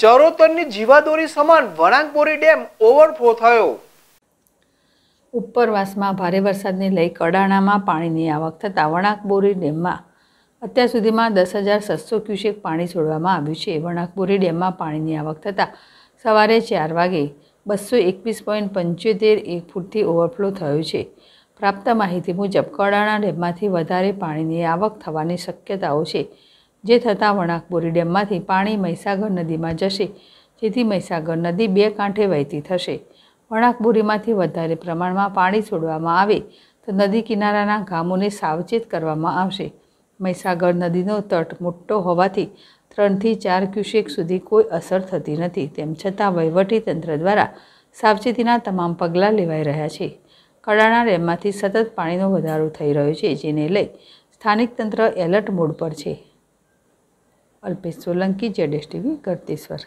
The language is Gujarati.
ચરોતરની જીવાદોરી સમાન વણાંકપોરી ડેમ ઓવરફ્લો થયો ઉપરવાસમાં ભારે વરસાદને લઈ કડાણામાં પાણીની આવક થતાં વણાકબોરી ડેમમાં અત્યાર સુધીમાં દસ હજાર સસ્તો ક્યુસેક પાણી છોડવામાં આવ્યું છે વણાકબોરી ડેમમાં પાણીની આવક થતાં સવારે ચાર વાગે બસો એકવીસ પોઈન્ટ પંચોતેર એક ફૂટથી ઓવરફ્લો થયો છે પ્રાપ્ત માહિતી મુજબ કડાણા ડેમમાંથી વધારે પાણીની આવક થવાની શક્યતાઓ છે જે થતાં વણાક ડેમમાંથી પાણી મહીસાગર નદીમાં જશે જેથી મહીસાગર નદી બે કાંઠે વહેતી થશે વણાક વધારે પ્રમાણમાં પાણી છોડવામાં આવે તો નદી કિનારાના ગામોને સાવચેત કરવામાં આવશે મહીસાગર નદીનો તટ મોટો હોવાથી ત્રણથી ચાર ક્યુસેક સુધી કોઈ અસર થતી નથી તેમ છતાં વહીવટી તંત્ર દ્વારા સાવચેતીના તમામ પગલાં લેવાઈ રહ્યા છે કડાણા ડેમમાંથી સતત પાણીનો વધારો થઈ રહ્યો છે જેને લઈ સ્થાનિક તંત્ર એલર્ટ મોડ પર છે અલ્પેશ સોલંકી જેડેશ ટીવી ગળતેશ્વર